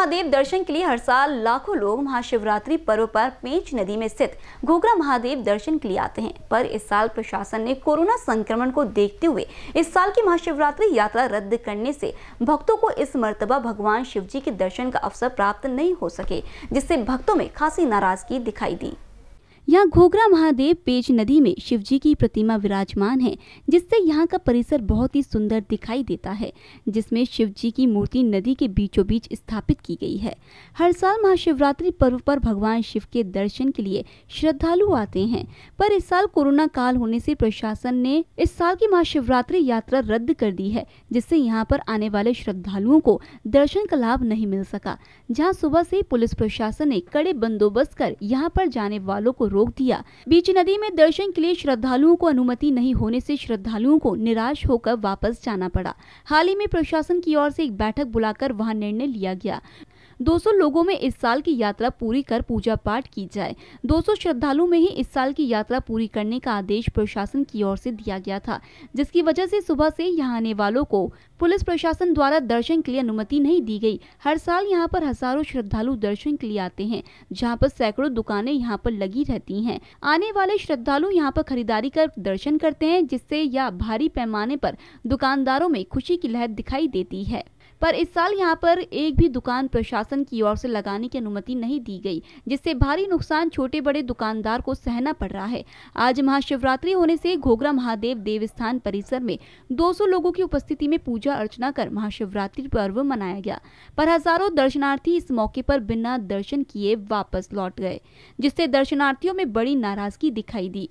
महादेव दर्शन के लिए हर साल लाखों लोग महाशिवरात्रि पर्व पर पेंच नदी में स्थित घोघरा महादेव दर्शन के लिए आते हैं पर इस साल प्रशासन ने कोरोना संक्रमण को देखते हुए इस साल की महाशिवरात्रि यात्रा रद्द करने से भक्तों को इस मर्तबा भगवान शिवजी के दर्शन का अवसर प्राप्त नहीं हो सके जिससे भक्तों में खासी नाराजगी दिखाई दी यहाँ घोघरा महादेव पेज नदी में शिव जी की प्रतिमा विराजमान है जिससे यहाँ का परिसर बहुत ही सुंदर दिखाई देता है जिसमें शिव जी की मूर्ति नदी के बीचों बीच स्थापित की गई है हर साल महाशिवरात्रि पर्व पर भगवान शिव के दर्शन के लिए श्रद्धालु आते हैं पर इस साल कोरोना काल होने से प्रशासन ने इस साल की महाशिवरात्रि यात्रा रद्द कर दी है जिससे यहाँ पर आने वाले श्रद्धालुओं को दर्शन का लाभ नहीं मिल सका जहाँ सुबह से पुलिस प्रशासन ने कड़े बंदोबस्त कर यहाँ पर जाने वालों को रोक दिया बीच नदी में दर्शन के लिए श्रद्धालुओं को अनुमति नहीं होने से श्रद्धालुओं को निराश होकर वापस जाना पड़ा हाल ही में प्रशासन की ओर से एक बैठक बुलाकर वहां निर्णय लिया गया 200 लोगों में इस साल की यात्रा पूरी कर पूजा पाठ की जाए 200 श्रद्धालु में ही इस साल की यात्रा पूरी करने का आदेश प्रशासन की ओर से दिया गया था जिसकी वजह से सुबह से यहाँ आने वालों को पुलिस प्रशासन द्वारा दर्शन के लिए अनुमति नहीं दी गई हर साल यहाँ पर हजारों श्रद्धालु दर्शन के लिए आते हैं जहाँ पर सैकड़ों दुकानें यहाँ पर लगी रहती है आने वाले श्रद्धालु यहाँ पर खरीदारी कर दर्शन करते हैं जिससे या भारी पैमाने पर दुकानदारों में खुशी की लहर दिखाई देती है पर इस साल यहाँ पर एक भी दुकान प्रशासन की ओर से लगाने की अनुमति नहीं दी गई जिससे भारी नुकसान छोटे बड़े दुकानदार को सहना पड़ रहा है आज महाशिवरात्रि होने से घोघरा महादेव देवस्थान परिसर में 200 लोगों की उपस्थिति में पूजा अर्चना कर महाशिवरात्रि पर्व मनाया गया पर हजारों दर्शनार्थी इस मौके पर बिना दर्शन किए वापस लौट गए जिससे दर्शनार्थियों में बड़ी नाराजगी दिखाई दी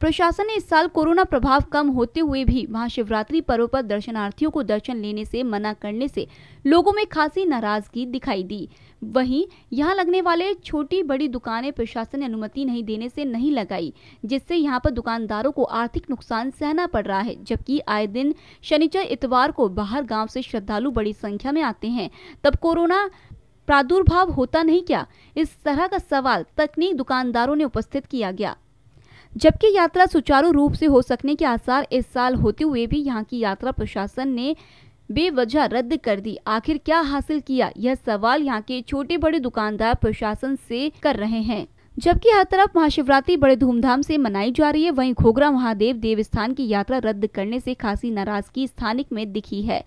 प्रशासन ने इस साल कोरोना प्रभाव कम होते हुए भी महाशिवरात्रि पर्व पर दर्शनार्थियों को दर्शन लेने से मना करने से लोगों में खासी नाराजगी दिखाई दी वहीं यहां लगने वाले छोटी बड़ी दुकानें प्रशासन ने अनुमति नहीं देने से नहीं लगाई जिससे यहां पर दुकानदारों को आर्थिक नुकसान सहना पड़ रहा है जबकि आए दिन शनिचर इतवार को बाहर गाँव से श्रद्धालु बड़ी संख्या में आते हैं तब कोरोना प्रादुर्भाव होता नहीं क्या इस तरह का सवाल तकनीक दुकानदारों ने उपस्थित किया गया जबकि यात्रा सुचारू रूप से हो सकने के आसार इस साल होते हुए भी यहाँ की यात्रा प्रशासन ने बेवजह रद्द कर दी आखिर क्या हासिल किया यह सवाल यहाँ के छोटे बड़े दुकानदार प्रशासन से कर रहे हैं जबकि हर तरफ महाशिवरात्रि बड़े धूमधाम से मनाई जा रही है वहीं घोघरा महादेव देवस्थान की यात्रा रद्द करने से खासी नाराजगी स्थानिक में दिखी है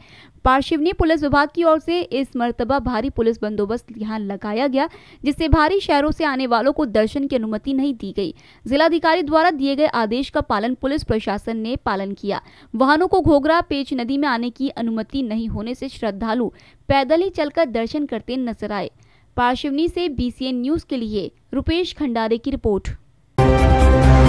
पार्शिवनी पुलिस विभाग की ओर से इस मरतबा भारी पुलिस बंदोबस्त यहाँ लगाया गया जिससे भारी शहरों से आने वालों को दर्शन की अनुमति नहीं दी गई जिलाधिकारी द्वारा दिए गए आदेश का पालन पुलिस प्रशासन ने पालन किया वाहनों को घोघरा पेच नदी में आने की अनुमति नहीं होने से श्रद्धालु पैदल ही चलकर दर्शन करते नजर आए पार्शिवनी से बीसीएन न्यूज़ के लिए रुपेश खंडारे की रिपोर्ट